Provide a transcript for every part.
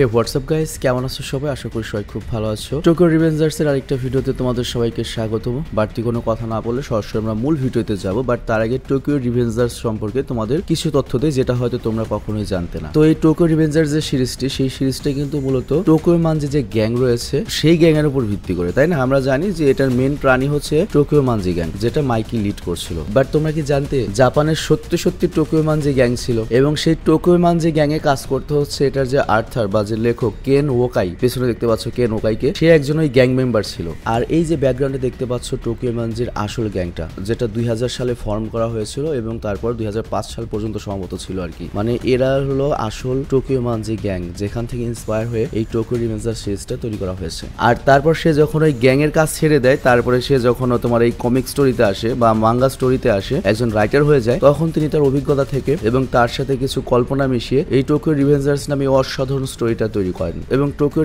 হে WhatsApp guys কেমন আছো সবাই আশা করি সবাই খুব ভালো আছো টোকো রিভেঞ্জার্সের আরেকটা ভিডিওতে তোমাদের সবাইকে স্বাগত বাড়তি কোনো কথা না বলে সরাসরি আমরা মূল ভিডিওতে যাব বাট তার আগে টোকিও রিভেঞ্জার্স সম্পর্কে তোমাদের কিছু তথ্য দেয় যেটা হয়তো তোমরা কখনোই জানতে না তো এই টোকিও রিভেঞ্জার্স যে সিরিজটি সেই সিরিজটা কিন্তু মূলত টোকিও মানজি যে গ্যাং রয়েছে সেই গ্যাং এর উপর ভিত্তি করে তাই না আমরা জানি যে এটার মেন প্রাণী হচ্ছে টোকিও মানজি গ্যাং যেটা মাইকি লিড করছিল বাট তোমরা কি জানতে জাপানের সত্যি সত্যি টোকিও মানজি গ্যাং ছিল এবং সেই টোকিও মানজি গ্যাং এ কাজ করতে হচ্ছে এটার যে আর্থার বা যে লেখক কেন ওকাই পেছনে দেখতে পাচ্ছ কেন ওকাইকে সে একজন ওই গ্যাং মেম্বার ছিল আর এই যে ব্যাকগ্রাউন্ডে দেখতে পাচ্ছ টোকিও মাঞ্জির আসল গ্যাংটা যেটা দুই সালে ফর্ম করা হয়েছিল এবং তারপর দুই সাল পর্যন্ত সম্ভবত ছিল আর কি মানে এরা হলো আসল টোকিও মাঞ্জি গ্যাং যেখান থেকে ইন্সপায়ার হয়ে এই টোকিও রিভেঞ্জার সিরিজটা তৈরি করা হয়েছে আর তারপর সে যখন ওই গ্যাং এর কাজ ছেড়ে দেয় তারপরে সে যখন তোমার এই কমিক স্টোরিতে আসে বা মাঙ্গা স্টোরিতে আসে একজন রাইটার হয়ে যায় তখন তিনি তার অভিজ্ঞতা থেকে এবং তার সাথে কিছু কল্পনা মিশিয়ে এই টোকিও রিভেঞ্জার্স নামে অসাধারণ স্টোরি এটা তৈরি করেন এবং টোকিও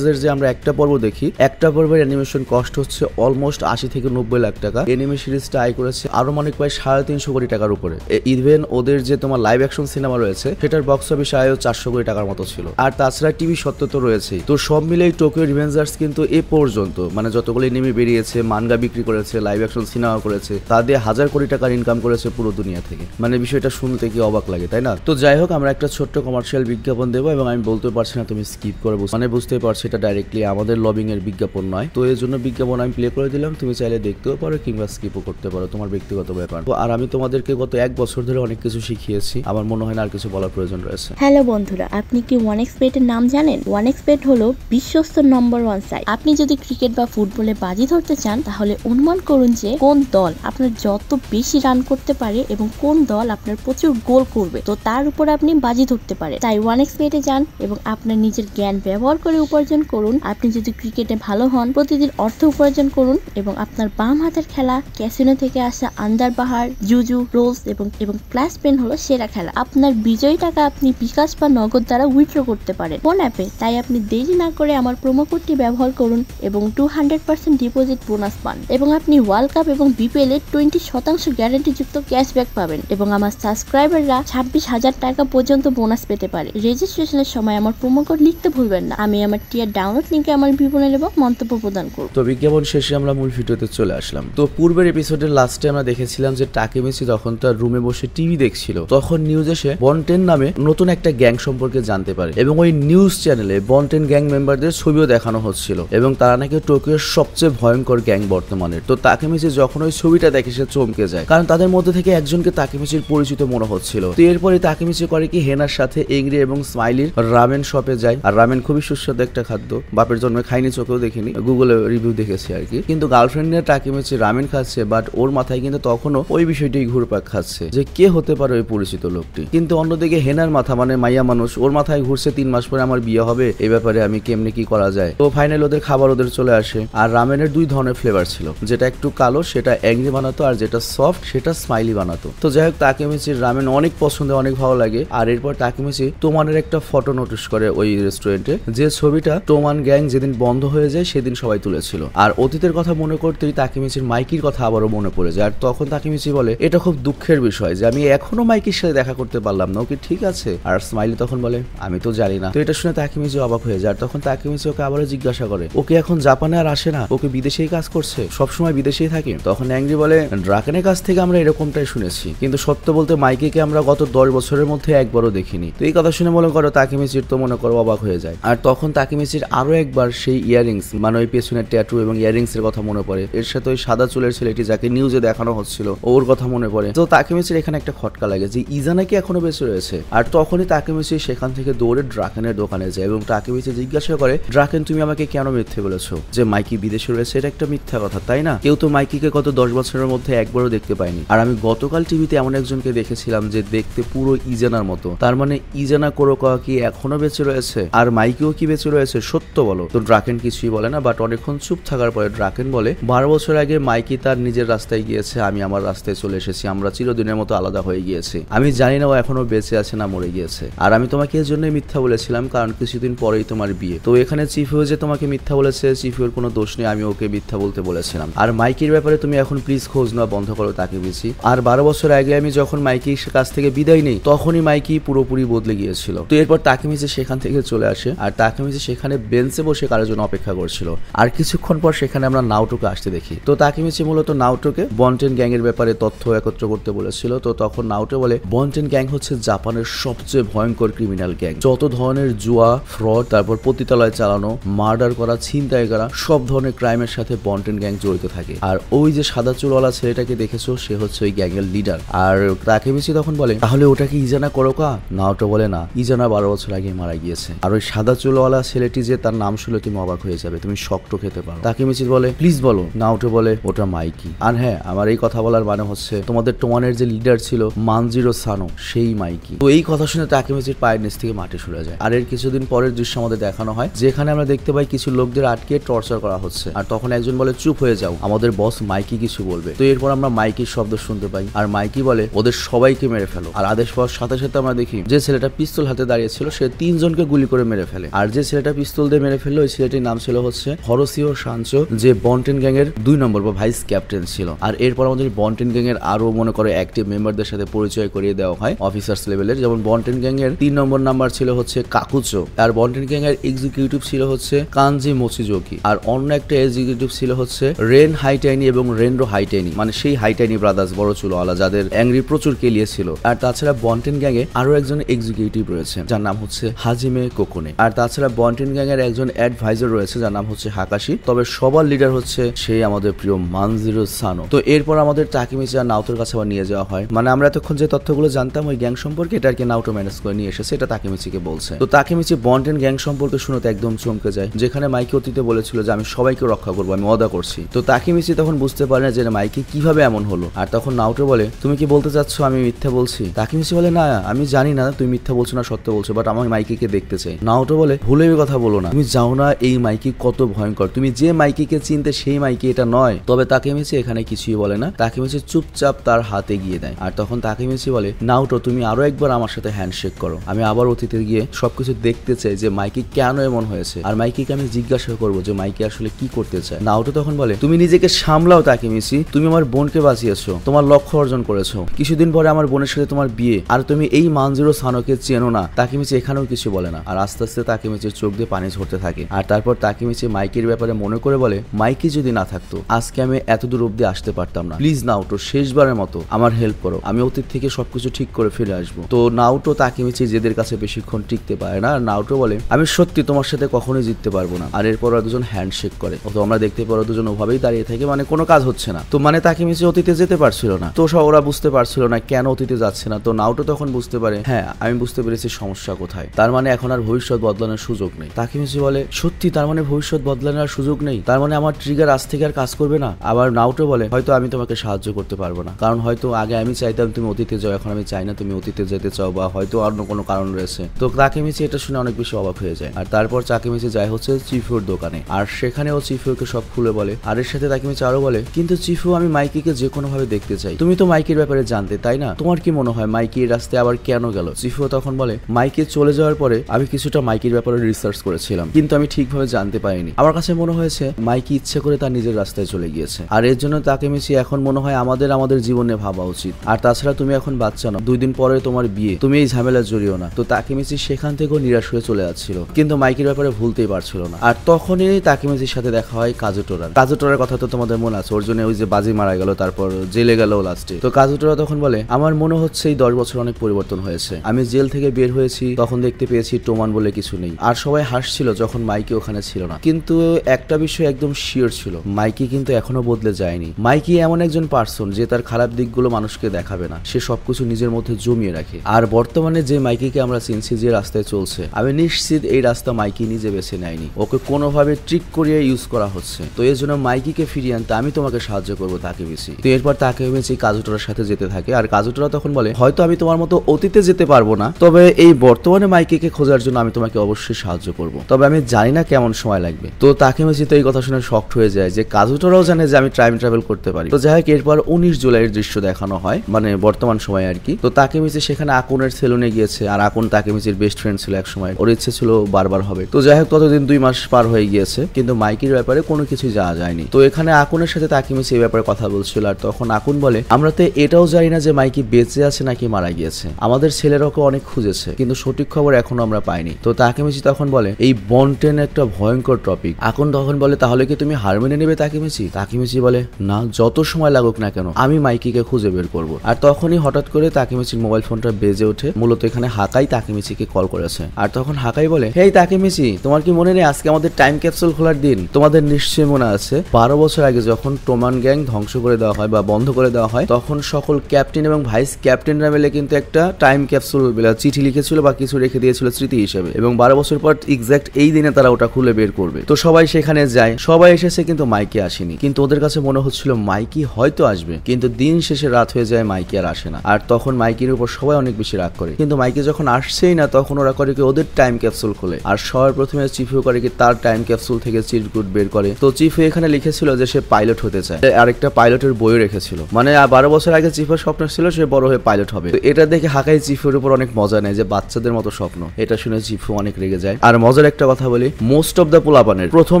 এর যে আমরা একটা পর্ব দেখি একটা পর্বের অ্যানিমেশন কস্ট হচ্ছে অলমোস্ট আশি থেকে নব্বই লাখ টাকা এনিমে সিরিজটা আয় করেছে আরো মানে প্রায় সাড়ে তিনশো কোটি টাকার উপরে ইভেন ওদের যে তোমার লাইভ অ্যাকশন সিনেমা রয়েছে সেটার বক্স অফিস আয়ও চারশো কোটি টাকার মতো ছিল আর তাছাড়া টিভি সত্য তো রয়েছেই তো সব মিলেই টোকিও রিভেঞ্জার্স কিন্তু এ পর্যন্ত মানে যতগুলো এনিমে বেরিয়েছে মানগা বিক্রি করেছে লাইভ অ্যাকশন সিনেমা করেছে তা দিয়ে হাজার কোটি টাকার ইনকাম করেছে পুরো দুনিয়া থেকে মানে বিষয়টা শুনতে কি অবাক লাগে তাই না তো যাই হোক আমরা একটা ছোট্ট কমার্শিয়াল বিজ্ঞাপন দেবো এবং আমি বলতে পারছি পারছি না তুমি স্কিপ করে বুঝ মানে বুঝতে পারছি এটা ডাইরেক্টলি আমাদের লবিং এর বিজ্ঞাপন নয় তো এর জন্য বিজ্ঞাপন আমি প্লে করে দিলাম তুমি চাইলে দেখতেও পারো কিংবা স্কিপও করতে পারো তোমার ব্যক্তিগত ব্যাপার তো আর আমি তোমাদেরকে গত এক বছর ধরে অনেক কিছু শিখিয়েছি আমার মনে হয় না আর কিছু বলার প্রয়োজন রয়েছে হ্যালো বন্ধুরা আপনি কি ওয়ান এক্সপেটের নাম জানেন ওয়ান এক্সপেট হলো বিশ্বস্ত নম্বর ওয়ান সাইট আপনি যদি ক্রিকেট বা ফুটবলে বাজি ধরতে চান তাহলে অনুমান করুন যে কোন দল আপনার যত বেশি রান করতে পারে এবং কোন দল আপনার প্রচুর গোল করবে তো তার উপর আপনি বাজি ধরতে পারে তাই ওয়ান এক্সপেটে যান এবং আপনার নিজের জ্ঞান ব্যবহার করে উপার্জন করুন আপনি যদি ক্রিকেটে ভালো হন প্রতিদিন অর্থ উপার্জন করুন এবং আপনার বাম হাতের খেলা ক্যাসিনো থেকে আসা আন্ডার বাহার জুজু রোলস এবং এবং ক্লাস পেন হলো সেরা খেলা আপনার বিজয়ী টাকা আপনি বিকাশ বা নগদ দ্বারা উইথড্র করতে পারেন ফোন অ্যাপে তাই আপনি দেরি না করে আমার প্রোমো কোডটি ব্যবহার করুন এবং two hundred percent deposit bonus পান এবং আপনি ওয়ার্ল্ড কাপ এবং বিপিএল এর টোয়েন্টি শতাংশ গ্যারান্টিযুক্ত ক্যাশব্যাক পাবেন এবং আমার সাবস্ক্রাইবাররা ছাব্বিশ হাজার টাকা পর্যন্ত বোনাস পেতে পারে রেজিস্ট্রেশনের সময় আমার প্রোমো কোড লিখতে ভুলবেন না আমি আমার টিয়ার ডাউনলোড লিঙ্কে আমার বিপণন এবং মন্তব্য প্রদান করব তো বিজ্ঞাপন শেষে আমরা মূল ভিডিওতে চলে আসলাম তো পূর্বের এপিসোডের লাস্টে আমরা দেখেছিলাম যে টাকে মেসি যখন তার রুমে বসে টিভি দেখছিল তখন নিউজ এসে বন্টেন নামে নতুন একটা গ্যাং সম্পর্কে জানতে পারে এবং ওই নিউজ চ্যানেলে বন্টেন গ্যাং মেম্বারদের ছবিও দেখানো হচ্ছিল এবং তারা নাকি টোকিওর সবচেয়ে ভয়ঙ্কর গ্যাং বর্তমানে তো তাকে মেসি যখন ওই ছবিটা দেখে সে চমকে যায় কারণ তাদের মধ্যে থেকে একজনকে তাকে মেসির পরিচিত মনে হচ্ছিল তো এরপরে তাকে মেসি করে কি হেনার সাথে এংরি এবং স্মাইলির রামেন শপে যাই আর রামেন খুবই সুস্বাদু একটা খাদ্য বাপের জন্মে খাইনি চোখেও দেখিনি গুগলে রিভিউ দেখেছি আর কি কিন্তু গার্লফ্রেন্ডের টাকি মেচে রামেন খাচ্ছে বাট ওর মাথায় কিন্তু তখনও ওই বিষয়টি ঘুরপাক খাচ্ছে যে কে হতে পারে ওই পরিচিত লোকটি কিন্তু অন্যদিকে হেনার মাথা মানে মাইয়া মানুষ ওর মাথায় ঘুরছে তিন মাস পরে আমার বিয়ে হবে এ ব্যাপারে আমি কেমনি কি করা যায় তো ফাইনাল ওদের খাবার ওদের চলে আসে আর রামেনের দুই ধরনের ফ্লেভার ছিল যেটা একটু কালো সেটা অ্যাংরি বানাতো আর যেটা সফট সেটা স্মাইলি বানাতো তো যাই হোক তাকে তাকিমিচির রামেন অনেক পছন্দ অনেক ভালো লাগে আর এরপর তাকে তাকিমিচি তোমাদের একটা ফটো নোটিশ করে শহরের ওই রেস্টুরেন্টে যে ছবিটা টোমান গ্যাং যেদিন বন্ধ হয়ে যায় সেদিন সবাই তুলেছিল আর অতীতের কথা মনে করতেই তাকিমিচির মাইকির কথা আবারও মনে পড়ে যায় আর তখন তাকিমিচি বলে এটা খুব দুঃখের বিষয় যে আমি এখনো মাইকির সাথে দেখা করতে পারলাম না ওকে ঠিক আছে আর স্মাইলি তখন বলে আমি তো জানি না তো এটা শুনে তাকিমিচি অবাক হয়ে যায় আর তখন তাকিমিচি ওকে আবারও জিজ্ঞাসা করে ওকে এখন জাপানে আর আসে না ওকে বিদেশেই কাজ করছে সবসময় বিদেশেই থাকে তখন অ্যাংরি বলে ড্রাকেনের কাছ থেকে আমরা এরকমটাই শুনেছি কিন্তু সত্য বলতে মাইকিকে আমরা গত দশ বছরের মধ্যে একবারও দেখিনি তো এই কথা শুনে মনে করো তাকিমিচির তো মনে করে অবাক হয়ে যায় আর তখন তাকে মেসির আরও একবার সেই ইয়ারিংস মানে ওই পেছনের ট্যাটু এবং এর কথা মনে পড়ে এর সাথে ওই সাদা চুলের ছেলেটি যাকে নিউজে দেখানো হচ্ছিল ওর কথা মনে পড়ে তো তাকে মেসির এখানে একটা খটকা লাগে যে ইজা নাকি এখনো বেঁচে রয়েছে আর তখনই তাকে মেসি সেখান থেকে দৌড়ে ড্রাকেনের দোকানে যায় এবং তাকে মেসি জিজ্ঞাসা করে ড্রাকেন তুমি আমাকে কেন মিথ্যে বলেছো যে মাইকি বিদেশে রয়েছে এটা একটা মিথ্যা কথা তাই না কেউ তো মাইকিকে গত দশ বছরের মধ্যে একবারও দেখতে পায়নি আর আমি গতকাল টিভিতে এমন একজনকে দেখেছিলাম যে দেখতে পুরো ইজানার মতো তার মানে ইজানা করো কি এখনো বেঁচে রয়েছে আর মাইকেও কি বেঁচে রয়েছে সত্য বলো তো ড্রাকেন কিছুই বলে না বাট অনেকক্ষণ চুপ থাকার পরে ড্রাকেন বলে বারো বছর আগে মাইকি তার নিজের রাস্তায় গিয়েছে আমি আমার রাস্তায় চলে এসেছি আমরা চিরদিনের মতো আলাদা হয়ে গিয়েছি আমি জানি না ও এখনো বেঁচে আছে না মরে গিয়েছে আর আমি তোমাকে এর জন্যই মিথ্যা বলেছিলাম কারণ কিছুদিন পরেই তোমার বিয়ে তো এখানে চিফ হয়ে যে তোমাকে মিথ্যা বলেছে চিফ চিফিওর কোনো দোষ নেই আমি ওকে মিথ্যা বলতে বলেছিলাম আর মাইকির ব্যাপারে তুমি এখন প্লিজ খোঁজ নেওয়া বন্ধ করো তাকে বুঝি আর বারো বছর আগে আমি যখন মাইকির কাছ থেকে বিদায় নেই তখনই মাইকি পুরোপুরি বদলে গিয়েছিল তো এরপর তাকে মিছে সেখান সেখান থেকে চলে আসে আর তাকে মিজি সেখানে বেঞ্চে বসে কারোর জন্য অপেক্ষা করছিল আর কিছুক্ষণ পর সেখানে আমরা নাউটোকে আসতে দেখি তো তাকে মিচি মূলত নাউটোকে বন্টেন গ্যাং এর ব্যাপারে তথ্য একত্র করতে বলেছিল তো তখন নাউটো বলে বন্টেন গ্যাং হচ্ছে জাপানের সবচেয়ে ভয়ঙ্কর ক্রিমিনাল গ্যাং যত ধরনের জুয়া ফ্রড তারপর পতিতালয় চালানো মার্ডার করা ছিনতাই করা সব ধরনের ক্রাইমের সাথে বন্টেন গ্যাং জড়িত থাকে আর ওই যে সাদা চুলওয়ালা ছেলেটাকে দেখেছো সে হচ্ছে ওই গ্যাং এর লিডার আর তাকে মিচি তখন বলে তাহলে ওটাকে ইজানা করো কা নাউটো বলে না ইজানা বারো বছর আগে মারা মারা গিয়েছে আর ওই সাদা চুলওয়ালা ছেলেটি যে তার নাম শুনে তুমি অবাক হয়ে যাবে তুমি শক্ত খেতে পারো তাকে মিছিল বলে প্লিজ বলো না উঠে বলে ওটা মাইকি আর হ্যাঁ আমার এই কথা বলার মানে হচ্ছে তোমাদের টোমানের যে লিডার ছিল মানজিরো সানো সেই মাইকি তো এই কথা শুনে তাকে মিছিল পায়ের নিচ থেকে মাটি সরে যায় আর এর কিছুদিন পরের দৃশ্য আমাদের দেখানো হয় যেখানে আমরা দেখতে পাই কিছু লোকদের আটকে টর্চার করা হচ্ছে আর তখন একজন বলে চুপ হয়ে যাও আমাদের বস মাইকি কিছু বলবে তো এরপর আমরা মাইকির শব্দ শুনতে পাই আর মাইকি বলে ওদের সবাইকে মেরে ফেলো আর আদেশ পাওয়ার সাথে সাথে আমরা দেখি যে ছেলেটা পিস্তল হাতে দাঁড়িয়েছিল সে তিনজন দুজনকে গুলি করে মেরে ফেলে আর যে ছেলেটা পিস্তল দিয়ে মেরে ফেললো ওই ছেলেটির নাম ছিল হচ্ছে হরসিও সাঞ্চো যে বন্টেন গ্যাং এর দুই নম্বর বা ভাইস ক্যাপ্টেন ছিল আর এরপর আমাদের বন্টেন গ্যাং এর আরো মনে করে অ্যাক্টিভ মেম্বারদের সাথে পরিচয় করিয়ে দেওয়া হয় অফিসার্স লেভেলের যেমন বন্টেন গ্যাং এর তিন নম্বর নাম্বার ছিল হচ্ছে কাকুচো আর বন্টেন গ্যাং এর এক্সিকিউটিভ ছিল হচ্ছে কানজি মোচিজোকি আর অন্য একটা এক্সিকিউটিভ ছিল হচ্ছে রেন হাইটাইনি এবং রেনরো হাইটাইনি মানে সেই হাইটাইনি ব্রাদার্স বড় আলা যাদের অ্যাংরি প্রচুর কেলিয়েছিল আর তাছাড়া বন্টেন গ্যাং এ আরো একজন এক্সিকিউটিভ রয়েছে যার নাম হচ্ছে হাজিমে কোকুনে আর তাছাড়া বন্টিন গ্যাং এর একজন অ্যাডভাইজার রয়েছে যার নাম হচ্ছে হাকাশি তবে সবার লিডার হচ্ছে সেই আমাদের প্রিয় মানজিরো সানো তো এরপর আমাদের টাকিমি যা নাউতের কাছে আবার নিয়ে যাওয়া হয় মানে আমরা এতক্ষণ যে তথ্যগুলো জানতাম ওই গ্যাং সম্পর্কে এটা আর কি নাউটো ম্যানেজ করে নিয়ে এসেছে এটা তাকিমিচিকে বলছে তো তাকিমিচি বন্টেন গ্যাং সম্পর্কে শুনতে একদম চমকে যায় যেখানে মাইকে অতীতে বলেছিল যে আমি সবাইকে রক্ষা করবো আমি অদা করছি তো তাকিমিচি তখন বুঝতে পারে না যে মাইকে কিভাবে এমন হলো আর তখন নাউটো বলে তুমি কি বলতে চাচ্ছ আমি মিথ্যা বলছি তাকিমিচি বলে না আমি জানি না তুমি মিথ্যা বলছো না সত্য বলছো বাট আমার মাইকে মাইকে দেখতে চাই নাওটো বলে ভুলে কথা বলো না তুমি যাও না এই মাইকি কত ভয়ঙ্কর তুমি যে মাইকিকে চিনতে সেই মাইকি এটা নয় তবে তাকে মেসি এখানে কিছুই বলে না তাকে মেসি চুপচাপ তার হাতে গিয়ে দেয় আর তখন তাকে মেসি বলে নাওটো তুমি আরো একবার আমার সাথে হ্যান্ডশেক করো আমি আবার অতীতে গিয়ে সবকিছু দেখতে চাই যে মাইকি কেন এমন হয়েছে আর মাইকিকে আমি জিজ্ঞাসা করবো যে মাইকি আসলে কি করতে চায় নাওটো তখন বলে তুমি নিজেকে সামলাও তাকে মেসি তুমি আমার বোনকে বাঁচিয়েছো তোমার লক্ষ্য অর্জন করেছো কিছুদিন পরে আমার বোনের সাথে তোমার বিয়ে আর তুমি এই মানজিরো সানোকে চেনো না তাকে মেসি এখানেও কিছু বলে না আর আস্তে আস্তে তাকে মিচের চোখ দিয়ে পানি ঝরতে থাকে আর তারপর তাকে মিচে মাইকের ব্যাপারে মনে করে বলে মাইকি যদি না থাকতো আজকে আমি এত দূর অব্দি আসতে পারতাম না প্লিজ নাউটো শেষবারের মতো আমার হেল্প করো আমি অতীত থেকে সবকিছু ঠিক করে ফিরে আসবো তো নাউটো তাকে মিচে জেদের কাছে বেশিক্ষণ টিকতে পারে না আর নাউটো বলে আমি সত্যি তোমার সাথে কখনোই জিততে পারবো না আর এরপর ওরা দুজন হ্যান্ডশেক করে তো আমরা দেখতে পারো দুজন ওভাবেই দাঁড়িয়ে থাকে মানে কোনো কাজ হচ্ছে না তো মানে তাকে মিচে অতীতে যেতে পারছিল না তো সব ওরা বুঝতে পারছিল না কেন অতীতে যাচ্ছে না তো নাউটো তখন বুঝতে পারে হ্যাঁ আমি বুঝতে পেরেছি সমস্যা কোথায় তার মানে মানে এখন আর ভবিষ্যৎ বদলানোর সুযোগ নেই তাকিমিচি বলে সত্যি তার মানে ভবিষ্যৎ বদলানোর সুযোগ নেই তার মানে আমার ট্রিগার আজ থেকে আর কাজ করবে না আবার নাউটো বলে হয়তো আমি তোমাকে সাহায্য করতে পারবো না কারণ হয়তো আগে আমি চাইতাম তুমি অতীতে যাও এখন আমি চাই না তুমি অতীতে যেতে চাও বা হয়তো অন্য কোনো কারণ রয়েছে তো তাকিমিচি এটা শুনে অনেক বেশি অবাক হয়ে যায় আর তারপর চাকিমিচি যায় হচ্ছে চিফুর দোকানে আর সেখানেও চিফুকে সব খুলে বলে আর এর সাথে তাকিমিচি আরো বলে কিন্তু চিফু আমি মাইকিকে যে কোনো ভাবে দেখতে চাই তুমি তো মাইকির ব্যাপারে জানতে তাই না তোমার কি মনে হয় মাইকি রাস্তায় আবার কেন গেল চিফু তখন বলে মাইকে চলে যাওয়ার পরে করে আমি কিছুটা মাইকির ব্যাপারে রিসার্চ করেছিলাম কিন্তু আমি ঠিকভাবে জানতে পারিনি আমার কাছে মনে হয়েছে মাইকি ইচ্ছে করে তার নিজের রাস্তায় চলে গিয়েছে আর এর জন্য তাকে মিশি এখন মনে হয় আমাদের আমাদের জীবনে ভাবা উচিত আর তাছাড়া তুমি এখন বাচ্চা নাও দুই দিন পরে তোমার বিয়ে তুমি এই ঝামেলা জড়িও না তো তাকে মিশি সেখান থেকেও নিরাশ হয়ে চলে যাচ্ছিল কিন্তু মাইকির ব্যাপারে ভুলতেই পারছিল না আর তখনই তাকে মিশির সাথে দেখা হয় কাজুটোরার কাজুটোরার কথা তো তোমাদের মনে আছে ওর জন্য ওই যে বাজি মারা গেল তারপর জেলে গেল লাস্টে তো কাজুটোরা তখন বলে আমার মনে হচ্ছে এই দশ বছর অনেক পরিবর্তন হয়েছে আমি জেল থেকে বের হয়েছি তখন দেখতে পেয়েছি পেয়েছি টোমান বলে কিছু নেই আর সবাই হাসছিল যখন মাইকি ওখানে ছিল না কিন্তু একটা বিষয় একদম শিওর ছিল মাইকি কিন্তু এখনো বদলে যায়নি মাইকি এমন একজন পার্সন যে তার খারাপ দিকগুলো মানুষকে দেখাবে না সে সবকিছু নিজের মধ্যে জমিয়ে রাখে আর বর্তমানে যে মাইকিকে আমরা চিনছি যে রাস্তায় চলছে আমি নিশ্চিত এই রাস্তা মাইকি নিজে বেছে নেয়নি ওকে কোনোভাবে ট্রিক করিয়ে ইউজ করা হচ্ছে তো এর জন্য মাইকিকে ফিরিয়ে আনতে আমি তোমাকে সাহায্য করবো তাকে বেশি তো এরপর তাকে বেশি কাজুটোরার সাথে যেতে থাকে আর কাজুটোরা তখন বলে হয়তো আমি তোমার মতো অতীতে যেতে পারবো না তবে এই বর্তমানে মাইকিকে খোঁজার জন্য আমি তোমাকে অবশ্যই সাহায্য করব তবে আমি জানি না কেমন সময় লাগবে তো তাকে মেসিতে এই কথা শুনে শক্ট হয়ে যায় যে কাজুটারাও জানে যে আমি টাইম ট্রাভেল করতে পারি তো যাই হোক এরপর উনিশ জুলাইয়ের দৃশ্য দেখানো হয় মানে বর্তমান সময় আর কি তো তাকে মেসি সেখানে আকুনের সেলুনে গিয়েছে আর আকুন তাকে মেসির বেস্ট ফ্রেন্ড ছিল এক সময় ওর ইচ্ছে ছিল বারবার হবে তো যাই হোক ততদিন দুই মাস পার হয়ে গিয়েছে কিন্তু মাইকির ব্যাপারে কোনো কিছুই যাওয়া যায়নি তো এখানে আকুনের সাথে তাকে মেসি এই ব্যাপারে কথা বলছিল আর তখন আকুন বলে আমরা তো এটাও জানি না যে মাইকি বেঁচে আছে নাকি মারা গিয়েছে আমাদের ছেলেরাকে অনেক খুঁজেছে কিন্তু সঠিক খবর এখন তখন আমরা পাইনি তো তাকেমেসি তখন বলে এই বন্টেন একটা ভয়ঙ্কর টপিক এখন তখন বলে তাহলে কি তুমি হার নেবে তাকেমেসি তাকেমেসি বলে না যত সময় লাগুক না কেন আমি মাইকিকে খুঁজে বের করব আর তখনই হঠাৎ করে তাকেমেসির মোবাইল ফোনটা বেজে ওঠে মূলত এখানে হাকাই তাকেমেসিকে কল করেছে আর তখন হাকাই বলে হেই তাকেমেসি তোমার কি মনে নেই আজকে আমাদের টাইম ক্যাপসুল খোলার দিন তোমাদের নিশ্চয়ই মনে আছে বারো বছর আগে যখন টোমান গ্যাং ধ্বংস করে দেওয়া হয় বা বন্ধ করে দেওয়া হয় তখন সকল ক্যাপ্টেন এবং ভাইস ক্যাপ্টেনরা মিলে কিন্তু একটা টাইম ক্যাপসুল চিঠি লিখেছিল বা কিছু রেখে দিয়েছিল ছিল স্মৃতি হিসেবে এবং বারো বছর পর এক্সাক্ট এই দিনে তারা ওটা খুলে বের করবে তো সবাই সেখানে যায় সবাই এসেছে কিন্তু মাইকে আসেনি কিন্তু ওদের কাছে মনে হচ্ছিল মাইকি হয়তো আসবে কিন্তু দিন শেষে রাত হয়ে যায় মাইকি আর আসে না আর তখন মাইকির উপর সবাই অনেক বেশি রাগ করে কিন্তু মাইকি যখন আসছেই না তখন ওরা করে কি ওদের টাইম ক্যাপসুল খোলে আর সবার প্রথমে চিফিও করে কি তার টাইম ক্যাপসুল থেকে চিরকুট বের করে তো চিফু এখানে লিখেছিল যে সে পাইলট হতে চায় আরেকটা পাইলটের বইও রেখেছিল মানে বারো বছর আগে চিফের স্বপ্ন ছিল সে বড় হয়ে পাইলট হবে তো এটা দেখে হাকাই চিফের উপর অনেক মজা নেয় যে বাচ্চাদের মতো স্বপ্ন এটা শুনে জিফু অনেক রেগে যায় আর মজার একটা কথা বলি মোস্ট অফ দ্য পোলাপানের প্রথম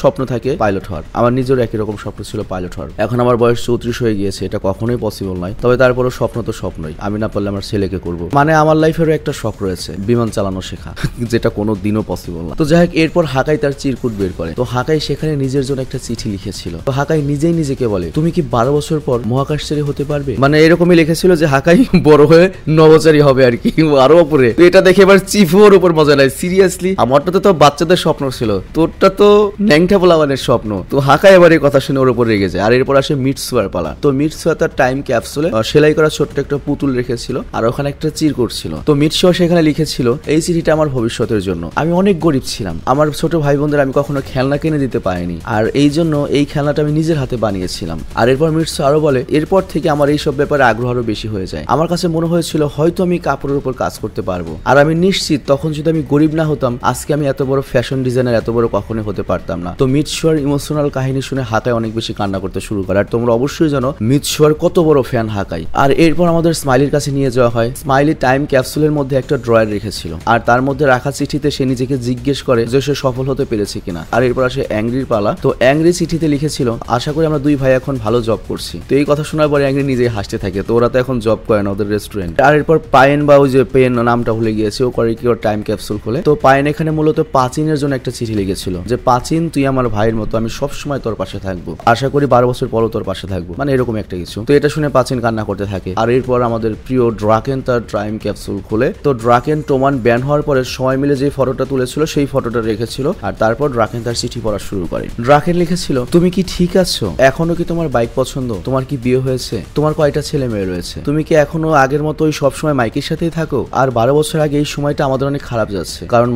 স্বপ্ন থাকে পাইলট হওয়ার আমার নিজের একই রকম স্বপ্ন ছিল পাইলট হওয়ার এখন আমার বয়স চৌত্রিশ হয়ে গিয়েছে এটা কখনোই পসিবল নয় তবে তারপরও স্বপ্ন তো স্বপ্নই আমি না পারলে আমার ছেলেকে করব মানে আমার লাইফেরও একটা শখ রয়েছে বিমান চালানো শেখা যেটা কোনো দিনও পসিবল না তো যাই হোক এরপর হাকাই তার চিরকুট বের করে তো হাকাই সেখানে নিজের জন্য একটা চিঠি লিখেছিল তো হাকাই নিজেই নিজেকে বলে তুমি কি বারো বছর পর মহাকাশচারী হতে পারবে মানে এরকমই লিখেছিল যে হাকাই বড় হয়ে নবচারী হবে আর কি আরো উপরে তো এটা দেখে এবার চিফুর উপর মজা নাই সিরিয়াসলি আমারটা তো বাচ্চাদের স্বপ্ন ছিল তোরটা তো ন্যাংটা বলাবানের স্বপ্ন তো হাঁকা এবার এই কথা শুনে ওর উপর রেগে যায় আর এরপর আসে মিটসুয়ার পালা তো মিটসুয়া তার টাইম ক্যাপসুলে সেলাই করা ছোট্ট একটা পুতুল রেখেছিল আর ওখানে একটা চির করছিল তো মিটসুয়া সেখানে লিখেছিল এই চিঠিটা আমার ভবিষ্যতের জন্য আমি অনেক গরিব ছিলাম আমার ছোট ভাই বোনদের আমি কখনো খেলনা কিনে দিতে পারিনি আর এই জন্য এই খেলনাটা আমি নিজের হাতে বানিয়েছিলাম আর এরপর মিটসু আরো বলে এরপর থেকে আমার এই সব ব্যাপারে আগ্রহ আরো বেশি হয়ে যায় আমার কাছে মনে হয়েছিল হয়তো আমি কাপড়ের উপর কাজ করতে পারবো আর আমি নিশ্চিত তখন তখন যদি আমি গরিব না হতাম আজকে আমি এত বড় ফ্যাশন ডিজাইনার এত বড় কখনোই হতে পারতাম না তো মিটশোয়ার ইমোশনাল কাহিনী শুনে হাকায় অনেক বেশি কান্না করতে শুরু করে আর তোমরা অবশ্যই জানো মিটশোয়ার কত বড় ফ্যান হাকাই আর এরপর আমাদের স্মাইলির কাছে নিয়ে যাওয়া হয় স্মাইলি টাইম ক্যাপসুলের মধ্যে একটা ড্রয়ার রেখেছিল আর তার মধ্যে রাখা চিঠিতে সে নিজেকে জিজ্ঞেস করে যে সে সফল হতে পেরেছে কিনা আর এরপর আসে অ্যাংরির পালা তো অ্যাংরি চিঠিতে লিখেছিল আশা করি আমরা দুই ভাই এখন ভালো জব করছি তো এই কথা শোনার পরে অ্যাংরি নিজেই হাসতে থাকে তো ওরা তো এখন জব করে না ওদের রেস্টুরেন্ট আর এরপর পায়েন বা ওই যে পেন নামটা ভুলে গিয়েছে ও করে কি ওর টাইম টাইম ক্যাপসুল খুলে তো পায়েন এখানে মূলত পাচিনের জন্য একটা চিঠি লিখেছিল যে পাচিন তুই আমার ভাইয়ের মতো আমি সবসময় তোর পাশে থাকবো আশা করি বারো বছর পরও তোর পাশে থাকবো মানে এরকম একটা কিছু তো এটা শুনে পাচিন কান্না করতে থাকে আর এরপর আমাদের প্রিয় ড্রাকেন তার টাইম ক্যাপসুল খুলে তো ড্রাকেন টোমান ব্যান হওয়ার পরে সময় মিলে যে ফটোটা তুলেছিল সেই ফটোটা রেখেছিল আর তারপর ড্রাকেন তার চিঠি পড়া শুরু করে ড্রাকেন লিখেছিল তুমি কি ঠিক আছো এখনো কি তোমার বাইক পছন্দ তোমার কি বিয়ে হয়েছে তোমার কয়টা ছেলে মেয়ে রয়েছে তুমি কি এখনো আগের মতোই সবসময় মাইকের সাথেই থাকো আর বারো বছর আগে এই সময়টা আমাদের অনেক খারাপ যাচ্ছে কারণ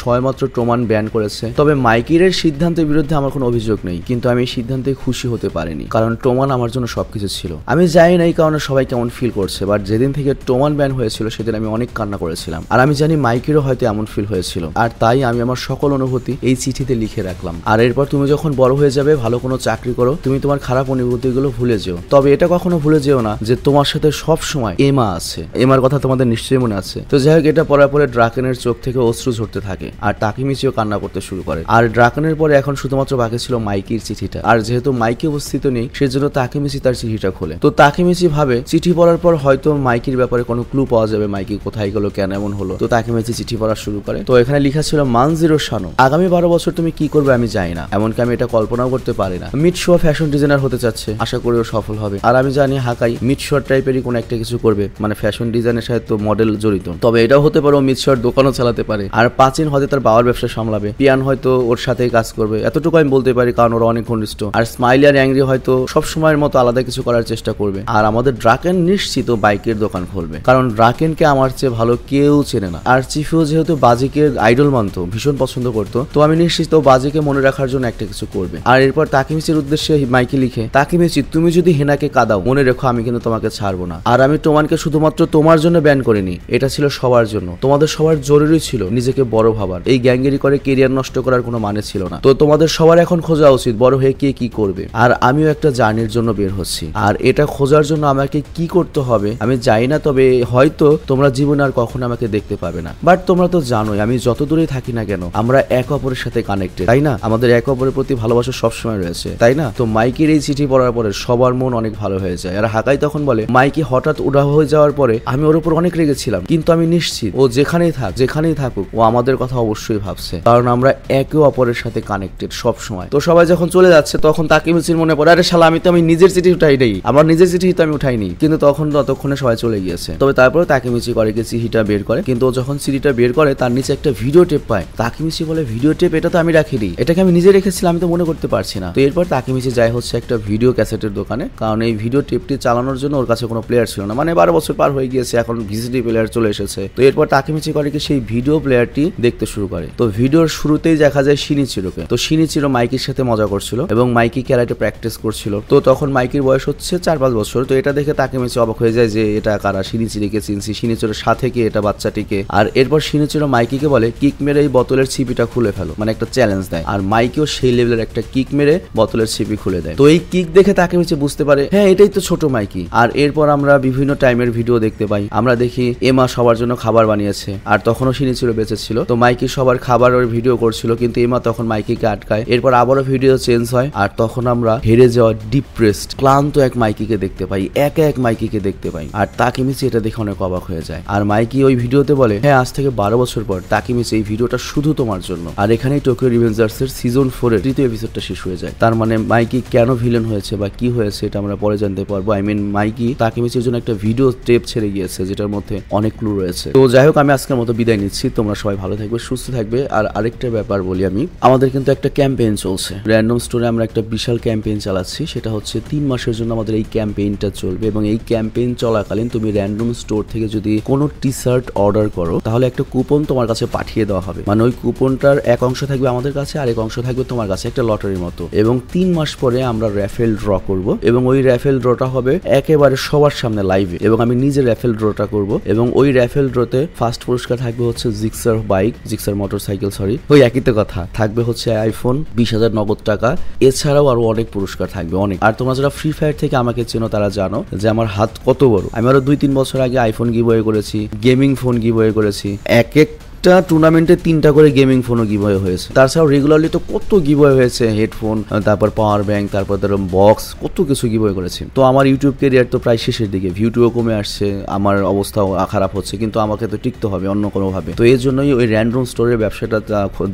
সময় মাত্র প্রমাণ ব্যান করেছে তবে মাইকির এর সিদ্ধান্তের বিরুদ্ধে আমার কোনো অভিযোগ নেই কিন্তু আমি এই সিদ্ধান্তে খুশি হতে পারিনি কারণ টোমান আমার জন্য সবকিছু ছিল আমি জানি না এই কারণে সবাই কেমন ফিল করছে বাট যেদিন থেকে টোমান ব্যান হয়েছিল সেদিন আমি অনেক কান্না করেছিলাম আর আমি জানি মাইকিরও হয়তো এমন ফিল হয়েছিল আর তাই আমি আমার সকল অনুভূতি এই চিঠিতে লিখে রাখলাম আর এরপর তুমি যখন বড় হয়ে যাবে ভালো কোনো চাকরি করো তুমি তোমার খারাপ অনুভূতিগুলো ভুলে যেও তবে এটা কখনো ভুলে যেও না যে তোমার সাথে সব সময় এমা আছে এমার কথা তোমাদের নিশ্চয়ই মনে আছে তো যাই হোক এটা পরে পরে ড্রাকেনের ড্রাকনের চোখ থেকে অশ্রু ঝরতে থাকে আর তাকে মিচিও কান্না করতে শুরু করে আর ড্রাকনের পরে এখন শুধুমাত্র বাকি ছিল মাইকির চিঠিটা আর যেহেতু মাইকে উপস্থিত নেই সেজন্য তাকে মিচি তার চিঠিটা খোলে তো তাকে মিচি ভাবে চিঠি পড়ার পর হয়তো মাইকির ব্যাপারে কোনো ক্লু পাওয়া যাবে মাইকি কোথায় গেল কেন এমন হলো তো তাকে মিচি চিঠি পড়া শুরু করে তো এখানে লেখা ছিল মান জিরো সানো আগামী বারো বছর তুমি কি করবে আমি জানি না এমনকি আমি এটা কল্পনাও করতে পারি না মিট শো ফ্যাশন ডিজাইনার হতে চাচ্ছে আশা করি ও সফল হবে আর আমি জানি হাকাই মিট শোয়ার টাইপেরই কোনো একটা কিছু করবে মানে ফ্যাশন ডিজাইনের সাথে তো মডেল জড়িত তবে এটাও হতে পারে মিট শোয়ার দোকানও চালাতে পারে আর পাচিন হয়তো তার বাবার ব্যবসা সামলাবে পিয়ান হয়তো ওর সাথে কাজ করবে এতটুকু আমি বলতে পারি কারণ ওরা অনেক ঘনিষ্ঠ আর স্মাইল আর অ্যাংরি হয়তো সব সময়ের মতো আলাদা কিছু করার চেষ্টা করবে আর আমাদের ড্রাকেন নিশ্চিত বাইকের দোকান খুলবে কারণ ড্রাকেনকে আমার চেয়ে ভালো কেউ চেনে না আর চিফিও যেহেতু বাজিকে আইডল মানত ভীষণ পছন্দ করতো তো আমি নিশ্চিত বাজিকে মনে রাখার জন্য একটা কিছু করবে আর এরপর তাকিমিচির উদ্দেশ্যে মাইকে লিখে তাকিমিচি তুমি যদি হেনাকে কাদাও মনে রেখো আমি কিন্তু তোমাকে ছাড়বো না আর আমি তোমাকে শুধুমাত্র তোমার জন্য ব্যান করিনি এটা ছিল সবার জন্য তোমাদের সবার জরুরি ছিল নিজেকে বড় ভাবার এই গ্যাঙ্গেরি করে কেরিয়ার নষ্ট করার কোনো মানে ছিল না তো তোমাদের সবার এখন খোঁজা উচিত বড় হয়ে কে কি করবে আর আমিও একটা জার্নির জন্য বের হচ্ছি আর এটা খোঁজার জন্য আমাকে কি করতে হবে আমি জানি না তবে হয়তো তোমরা জীবনে আর কখনো আমাকে দেখতে পাবে না বাট তোমরা তো জানোই আমি যত দূরেই থাকি না কেন আমরা এক অপরের সাথে কানেক্টেড তাই না আমাদের এক অপরের প্রতি ভালোবাসা সবসময় রয়েছে তাই না তো মাইকের এই চিঠি পড়ার পরে সবার মন অনেক ভালো হয়ে যায় আর হাকাই তখন বলে মাইকি হঠাৎ উড়া হয়ে যাওয়ার পরে আমি ওর উপর অনেক রেগেছিলাম কিন্তু আমি নিশ্চিত ও যেখানেই থাক যেখানেই থাকুক ও আমাদের কথা অবশ্যই ভাবছে কারণ আমরা একে অপরের সাথে কানেক্টেড সব সময় তো সবাই যখন চলে যাচ্ছে তখন তাকে মিছিল মনে পড়ে আরে শালা আমি তো আমি নিজের চিঠি উঠাই নেই আমার নিজের চিঠি তো আমি উঠাইনি কিন্তু তখন ততক্ষণে সবাই চলে গিয়েছে তবে তারপরে তাকে মিছি করে গিয়ে চিঠিটা বের করে কিন্তু ও যখন চিঠিটা বের করে তার নিচে একটা ভিডিও টেপ পায় তাকে মিছি বলে ভিডিও টেপ এটা তো আমি রাখিনি এটাকে আমি নিজে রেখেছিলাম আমি তো মনে করতে পারছি না তো এরপর তাকে মিছি যায় হচ্ছে একটা ভিডিও ক্যাসেটের দোকানে কারণ এই ভিডিও টেপটি চালানোর জন্য ওর কাছে কোনো প্লেয়ার ছিল না মানে বারো বছর পার হয়ে গিয়েছে এখন ভিজিটি প্লেয়ার চলে এসেছে তো এরপর তাকে মিছি করে কি সেই ভিডিও প্লেয়ারটি দেখতে শুরু করে তো ভিডিওর শুরুতেই দেখা যায় সিনিচিরোকে তো সিনিচিরো মাইকির সাথে মজা করছিল এবং মাইকি ক্যারাটে প্র্যাকটিস করছিল তো তখন মাইকির বয়স হচ্ছে চার পাঁচ বছর তো এটা দেখে তাকে মেসে অবাক হয়ে যায় যে এটা কারা সিনিচিরিকে চিনছি সিনিচিরোর সাথে কি এটা বাচ্চাটিকে আর এরপর সিনিচিরো মাইকিকে বলে কিক মেরে এই বোতলের ছিপিটা খুলে ফেলো মানে একটা চ্যালেঞ্জ দেয় আর মাইকিও সেই লেভেলের একটা কিক মেরে বোতলের ছিপি খুলে দেয় তো এই কিক দেখে তাকে মেসে বুঝতে পারে হ্যাঁ এটাই তো ছোট মাইকি আর এরপর আমরা বিভিন্ন টাইমের ভিডিও দেখতে পাই আমরা দেখি এমা সবার জন্য খাবার বানিয়েছে আর তখন তখনও সিনি ছিল বেঁচে ছিল তো মাইকি সবার খাবার ওর ভিডিও করছিল কিন্তু এমা তখন মাইকিকে আটকায় এরপর আবারও ভিডিও চেঞ্জ হয় আর তখন আমরা হেরে যাওয়া ডিপ্রেসড ক্লান্ত এক মাইকিকে দেখতে পাই এক এক মাইকিকে দেখতে পাই আর তাকিমিচি এটা দেখে অনেক অবাক হয়ে যায় আর মাইকি ওই ভিডিওতে বলে হ্যাঁ আজ থেকে বারো বছর পর তাকিমিচি এই ভিডিওটা শুধু তোমার জন্য আর এখানেই টোকিও রিভেঞ্জার্স এর সিজন ফোর এর তৃতীয় এপিসোডটা শেষ হয়ে যায় তার মানে মাইকি কেন ভিলেন হয়েছে বা কি হয়েছে এটা আমরা পরে জানতে পারবো আই মিন মাইকি তাকিমিচির জন্য একটা ভিডিও টেপ ছেড়ে গিয়েছে যেটার মধ্যে অনেক ক্লু রয়েছে তো যাই হোক আমি আজকের মতো বিদায় নিচ্ছি তোমরা সবাই ভালো থাকবে সুস্থ থাকবে আর আরেকটা ব্যাপার বলি আমি আমাদের কিন্তু একটা ক্যাম্পেইন চলছে র্যান্ডম স্টোরে আমরা একটা বিশাল ক্যাম্পেইন চালাচ্ছি সেটা হচ্ছে তিন মাসের জন্য আমাদের এই ক্যাম্পেইনটা চলবে এবং এই ক্যাম্পেইন চলাকালীন তুমি র্যান্ডম স্টোর থেকে যদি কোনো টি শার্ট অর্ডার করো তাহলে একটা কুপন তোমার কাছে পাঠিয়ে দেওয়া হবে মানে ওই কুপনটার এক অংশ থাকবে আমাদের কাছে আর এক অংশ থাকবে তোমার কাছে একটা লটারির মতো এবং তিন মাস পরে আমরা র্যাফেল ড্র করব এবং ওই র্যাফেল ড্রটা হবে একেবারে সবার সামনে লাইভে এবং আমি নিজে র্যাফেল ড্রটা করব এবং ওই র্যাফেল ড্রতে ফার্স্ট পুরস্কার থাকবে থাকবে হচ্ছে Gixxer bike Gixxer motor cycle sorry ওই একই তো কথা থাকবে হচ্ছে আইফোন বিশ হাজার নগদ টাকা এছাড়াও আরো অনেক পুরস্কার থাকবে অনেক আর তোমরা যারা ফ্রি ফায়ার থেকে আমাকে চেনো তারা জানো যে আমার হাত কত বড় আমি আরো দুই তিন বছর আগে আইফোন গিভ করেছি গেমিং ফোন গিভ করেছি এক এক একটা টুর্নামেন্টে তিনটা করে গেমিং ফোনও গিভওয়ে হয়েছে তাছাড়াও রেগুলারলি তো কত গিভওয়ে হয়েছে হেডফোন তারপর পাওয়ার ব্যাংক তারপর ধরো বক্স কত কিছু গিভওয়ে করেছে তো আমার ইউটিউব কেরিয়ার তো প্রায় শেষের দিকে ভিউটিও কমে আসছে আমার অবস্থাও খারাপ হচ্ছে কিন্তু আমাকে তো টিকতে হবে অন্য কোনোভাবে তো এর জন্যই ওই র্যান্ডম স্টোরের ব্যবসাটা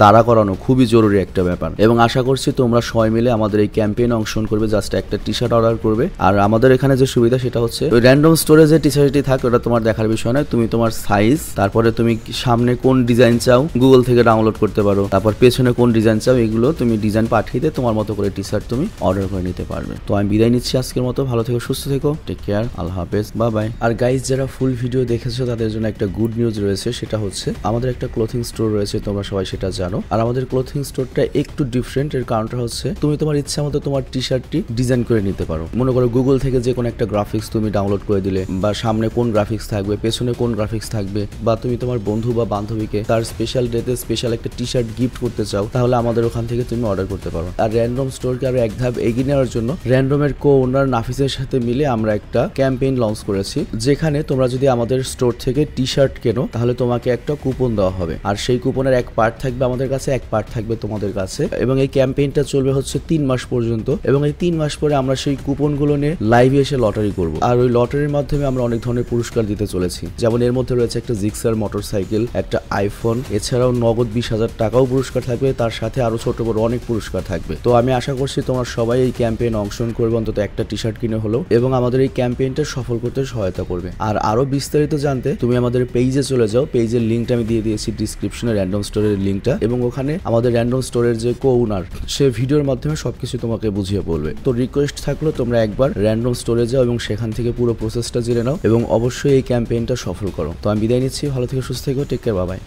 দাঁড়া করানো খুবই জরুরি একটা ব্যাপার এবং আশা করছি তোমরা সবাই মিলে আমাদের এই ক্যাম্পেইন অংশগ্রহণ করবে জাস্ট একটা টি শার্ট অর্ডার করবে আর আমাদের এখানে যে সুবিধা সেটা হচ্ছে ওই র্যান্ডম স্টোরে যে টি শার্টটি থাকে ওটা তোমার দেখার বিষয় নয় তুমি তোমার সাইজ তারপরে তুমি সামনে কোন ডিজাইন চাও গুগল থেকে ডাউনলোড করতে পারো তারপর পেছনে কোন ডিজাইন চাও এগুলো তুমি ডিজাইন পাঠিয়ে দিয়ে তোমার মতো করে টি শার্ট তুমি অর্ডার করে নিতে পারবে তো আমি বিদায় নিচ্ছি আজকের মতো ভালো থেকো সুস্থ থেকো টেক কেয়ার আল্লাহ হাফেজ বা বাই আর গাইজ যারা ফুল ভিডিও দেখেছো তাদের জন্য একটা গুড নিউজ রয়েছে সেটা হচ্ছে আমাদের একটা ক্লোথিং স্টোর রয়েছে তোমরা সবাই সেটা জানো আর আমাদের ক্লোথিং স্টোরটা একটু ডিফারেন্ট এর কারণটা হচ্ছে তুমি তোমার ইচ্ছা মতো তোমার টি শার্টটি ডিজাইন করে নিতে পারো মনে করো গুগল থেকে যে কোনো একটা গ্রাফিক্স তুমি ডাউনলোড করে দিলে বা সামনে কোন গ্রাফিক্স থাকবে পেছনে কোন গ্রাফিক্স থাকবে বা তুমি তোমার বন্ধু বা বান্ধবী থেকে তার স্পেশাল ডেতে স্পেশাল একটা টি শার্ট গিফট করতে চাও তাহলে আমাদের ওখান থেকে তুমি অর্ডার করতে পারো আর র্যান্ডম স্টোরকে আরো এক ধাপ এগিয়ে নেওয়ার জন্য র্যান্ডমের কো ওনার নাফিসের সাথে মিলে আমরা একটা ক্যাম্পেইন লঞ্চ করেছি যেখানে তোমরা যদি আমাদের স্টোর থেকে টি শার্ট কেনো তাহলে তোমাকে একটা কুপন দেওয়া হবে আর সেই কুপনের এক পার্ট থাকবে আমাদের কাছে এক পার্ট থাকবে তোমাদের কাছে এবং এই ক্যাম্পেইনটা চলবে হচ্ছে তিন মাস পর্যন্ত এবং এই তিন মাস পরে আমরা সেই কুপনগুলো নিয়ে লাইভে এসে লটারি করব আর ওই লটারির মাধ্যমে আমরা অনেক ধরনের পুরস্কার দিতে চলেছি যেমন এর মধ্যে রয়েছে একটা জিক্সার মোটরসাইকেল একটা আইফোন এছাড়াও নগদ বিশ হাজার টাকাও পুরস্কার থাকবে তার সাথে আরও ছোট বড় অনেক পুরস্কার থাকবে তো আমি আশা করছি তোমার সবাই এই ক্যাম্পেইন অংশগ্রহণ করবে অন্তত একটা টি শার্ট কিনে হলো এবং আমাদের এই ক্যাম্পেইনটা সফল করতে সহায়তা করবে আর আরও বিস্তারিত জানতে তুমি আমাদের পেজে চলে যাও পেজের লিঙ্কটা আমি দিয়ে দিয়েছি ডিসক্রিপশনে র্যান্ডম স্টোরের লিঙ্কটা এবং ওখানে আমাদের র্যান্ডম স্টোরের যে কো ওনার সে ভিডিওর মাধ্যমে সবকিছু তোমাকে বুঝিয়ে বলবে তো রিকোয়েস্ট থাকলো তোমরা একবার র্যান্ডম স্টোরে যাও এবং সেখান থেকে পুরো প্রসেসটা জেনে নাও এবং অবশ্যই এই ক্যাম্পেইনটা সফল করো তো আমি বিদায় নিচ্ছি ভালো থেকে সুস্থ থেকো টেক কেয়ার বাবাই